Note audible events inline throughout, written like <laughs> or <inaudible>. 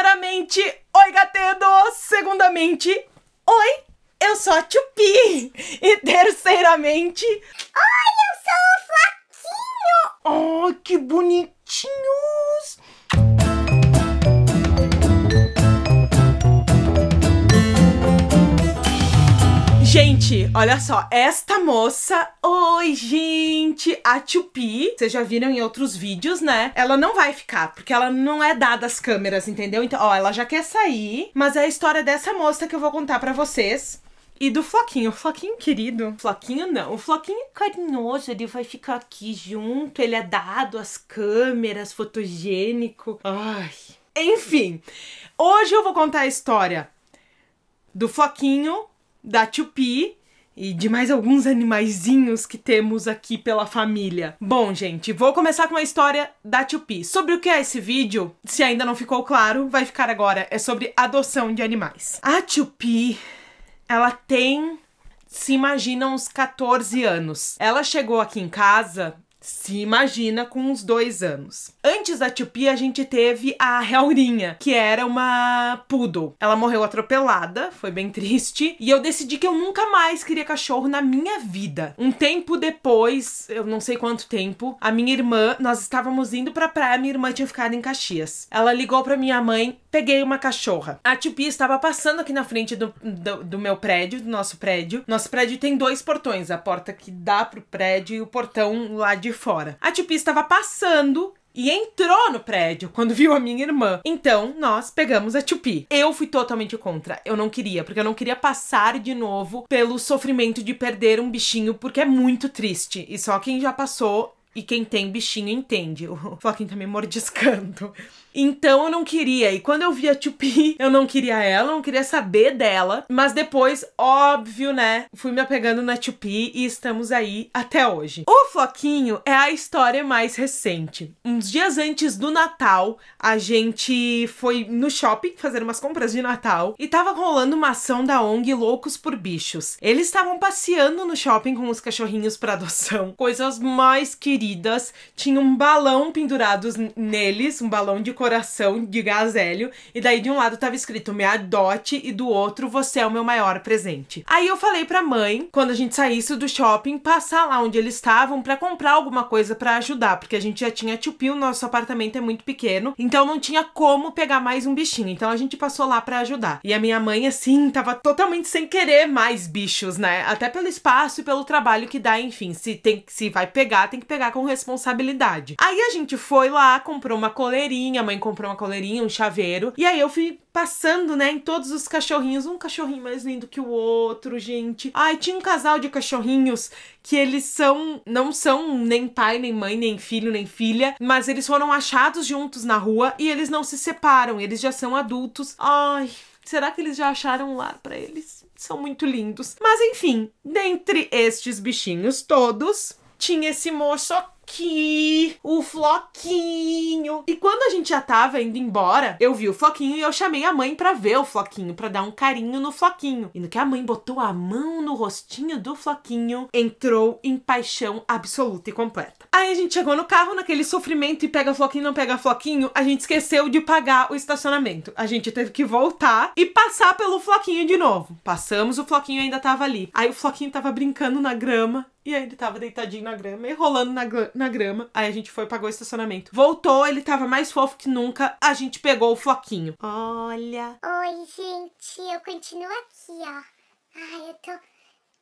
primeiramente, oi gatedo! Segundamente, oi, eu sou a Tchupi! E terceiramente, oi, eu sou o Flaquinho! Oh, que bonitinhos! Olha só, esta moça... Oi, gente! A Tupi, vocês já viram em outros vídeos, né? Ela não vai ficar, porque ela não é dada às câmeras, entendeu? Então, ó, ela já quer sair, mas é a história dessa moça que eu vou contar pra vocês. E do Floquinho. O Floquinho querido. Floquinho não. O Floquinho é carinhoso, ele vai ficar aqui junto, ele é dado às câmeras, fotogênico. Ai. Enfim, hoje eu vou contar a história do Floquinho, da Tupi e de mais alguns animaizinhos que temos aqui pela família. Bom, gente, vou começar com a história da Tio P. Sobre o que é esse vídeo, se ainda não ficou claro, vai ficar agora. É sobre adoção de animais. A Tio P, ela tem, se imagina, uns 14 anos. Ela chegou aqui em casa se imagina com uns dois anos. Antes da Tupi, a gente teve a Raurinha, que era uma poodle. Ela morreu atropelada, foi bem triste, e eu decidi que eu nunca mais queria cachorro na minha vida. Um tempo depois, eu não sei quanto tempo, a minha irmã, nós estávamos indo pra praia, minha irmã tinha ficado em Caxias. Ela ligou pra minha mãe peguei uma cachorra. A Tupi estava passando aqui na frente do, do, do, meu prédio, do nosso prédio. Nosso prédio tem dois portões, a porta que dá pro prédio e o portão lá de fora. A Tupi estava passando e entrou no prédio quando viu a minha irmã. Então, nós pegamos a Tupi. Eu fui totalmente contra. Eu não queria, porque eu não queria passar de novo pelo sofrimento de perder um bichinho, porque é muito triste. E só quem já passou e quem tem bichinho entende. <laughs> O Floquinho tá me mordiscando. Então eu não queria. E quando eu vi a Tupi, <laughs> eu não queria ela, eu não queria saber dela. Mas depois, óbvio, né? Fui me apegando na Tupi e estamos aí até hoje. O Floquinho é a história mais recente. Uns dias antes do Natal, a gente foi no shopping fazer umas compras de Natal e tava rolando uma ação da ONG Loucos por Bichos. Eles estavam passeando no shopping com os cachorrinhos para adoção, coisas mais queridas. Tinha um balão pendurado neles, um balão de cor coração de gás hélio, e daí de um lado tava escrito me adote e do outro você é o meu maior presente. Aí eu falei pra mãe, quando a gente saísse do shopping, passar lá onde eles estavam para comprar alguma coisa para ajudar, porque a gente já tinha tio o nosso apartamento é muito pequeno, então não tinha como pegar mais um bichinho. Então a gente passou lá para ajudar. E a minha mãe, assim, tava totalmente sem querer mais bichos, né? Até pelo espaço e pelo trabalho que dá, enfim. Se tem se vai pegar, tem que pegar com responsabilidade. Aí a gente foi lá, comprou uma coleirinha, mãe comprou uma coleirinha, um chaveiro. E aí eu fui passando, né, em todos os cachorrinhos, um cachorrinho mais lindo que o outro, gente. Ai, tinha um casal de cachorrinhos que eles são, não são nem pai, nem mãe, nem filho, nem filha, mas eles foram achados juntos na rua e eles não se separam, eles já são adultos. Ai, Será que eles já acharam um lar para eles? São muito lindos. Mas enfim, dentre estes bichinhos todos, tinha esse moço Floqui, o Floquinho. E quando a gente já tava indo embora, eu vi o Floquinho e eu chamei a mãe para ver o Floquinho, para dar um carinho no Floquinho. E no que a mãe botou a mão no rostinho do Floquinho, entrou em paixão absoluta e completa. Aí a gente chegou no carro, naquele sofrimento e pega Floquinho, não pega Floquinho, a gente esqueceu de pagar o estacionamento. A gente teve que voltar e passar pelo Floquinho de novo. Passamos, o Floquinho ainda tava ali. Aí o Floquinho tava brincando na grama e aí ele tava deitadinho na grama e rolando na, na grama. Aí a gente foi, pagou o estacionamento. Voltou, ele tava mais fofo que nunca. A gente pegou o floquinho. Olha. Oi, gente. Eu continuo aqui, ó. Ai, eu tô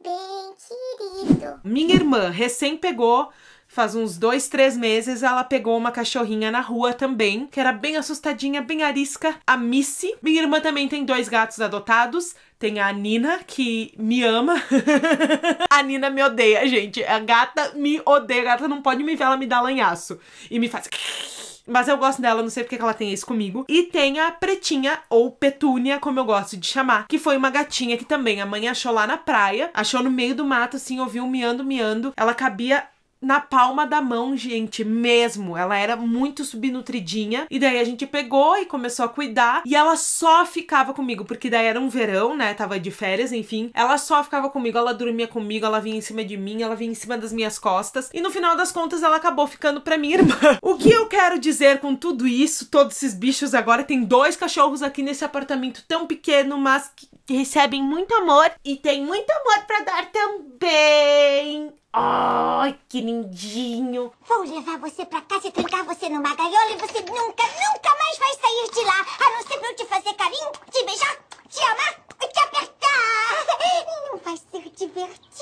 bem querido. Minha irmã recém pegou Faz uns dois, três meses ela pegou uma cachorrinha na rua também, que era bem assustadinha, bem arisca, a Missy. Minha irmã também tem dois gatos adotados. Tem a Nina, que me ama. <laughs> a Nina me odeia, gente. A gata me odeia. A gata não pode me ver, ela me dá lanhaço. E me faz. <laughs> Mas eu gosto dela, não sei porque que ela tem isso comigo. E tem a Pretinha, ou Petúnia, como eu gosto de chamar, que foi uma gatinha que também a mãe achou lá na praia, achou no meio do mato, assim, ouviu miando, miando. Ela cabia na palma da mão, gente, mesmo. Ela era muito subnutridinha. E daí a gente pegou e começou a cuidar. E ela só ficava comigo, porque daí era um verão, né? Tava de férias, enfim. Ela só ficava comigo, ela dormia comigo, ela vinha em cima de mim, ela vinha em cima das minhas costas. E no final das contas, ela acabou ficando pra minha irmã. <laughs> O que eu quero dizer com tudo isso, todos esses bichos agora? Tem dois cachorros aqui nesse apartamento tão pequeno, mas que que recebem muito amor e tem muito amor para dar também. Ai, oh, que lindinho. Vou levar você para casa e trancar você numa gaiola e você nunca, nunca mais vai sair de lá. A não ser pra eu te fazer carinho, te beijar, te amar e te apertar. Não vai ser divertido.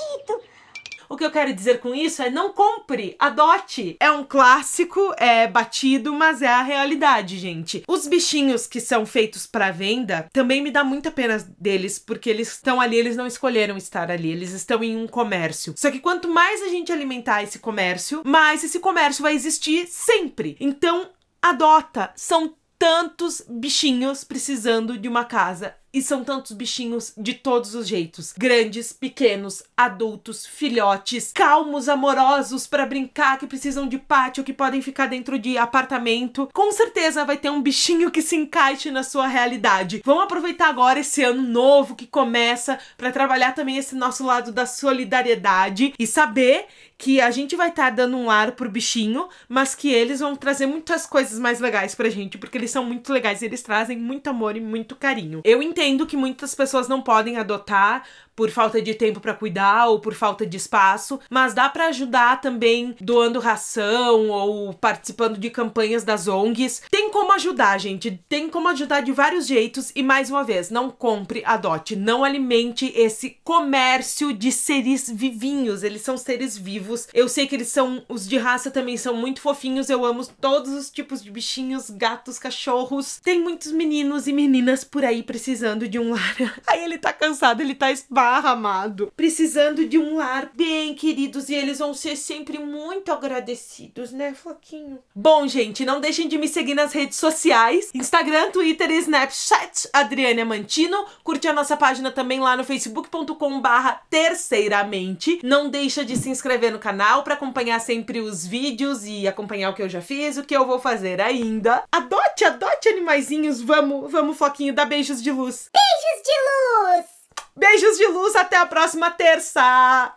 O que eu quero dizer com isso é não compre, adote. É um clássico, é batido, mas é a realidade, gente. Os bichinhos que são feitos para venda também me dá muita pena deles, porque eles estão ali, eles não escolheram estar ali, eles estão em um comércio. Só que quanto mais a gente alimentar esse comércio, mais esse comércio vai existir sempre. Então, adota. São tantos bichinhos precisando de uma casa e são tantos bichinhos de todos os jeitos: grandes, pequenos, adultos, filhotes, calmos, amorosos para brincar, que precisam de pátio, que podem ficar dentro de apartamento. Com certeza vai ter um bichinho que se encaixe na sua realidade. Vamos aproveitar agora esse ano novo que começa para trabalhar também esse nosso lado da solidariedade e saber que a gente vai estar tá dando um ar pro bichinho, mas que eles vão trazer muitas coisas mais legais pra gente, porque eles são muito legais, eles trazem muito amor e muito carinho. Eu entendo entendo que muitas pessoas não podem adotar por falta de tempo para cuidar ou por falta de espaço, mas dá para ajudar também doando ração ou participando de campanhas das ONGs. Tem como ajudar, gente, tem como ajudar de vários jeitos e mais uma vez, não compre, adote, não alimente esse comércio de seres vivinhos, eles são seres vivos. Eu sei que eles são os de raça também são muito fofinhos, eu amo todos os tipos de bichinhos, gatos, cachorros. Tem muitos meninos e meninas por aí precisando de um lar. <laughs> Aí ele tá cansado, ele tá está amado, precisando de um lar bem, queridos, e eles vão ser sempre muito agradecidos, né, Floquinho? Bom, gente, não deixem de me seguir nas redes sociais, Instagram, Twitter e Snapchat, Adriane Mantino. curte a nossa página também lá no facebook.com barra terceiramente, não deixa de se inscrever no canal para acompanhar sempre os vídeos e acompanhar o que eu já fiz, o que eu vou fazer ainda. Adote, adote animaizinhos, vamos, vamos Floquinho, dá beijos de luz. Beijos de luz! Beijos de luz, até a próxima terça!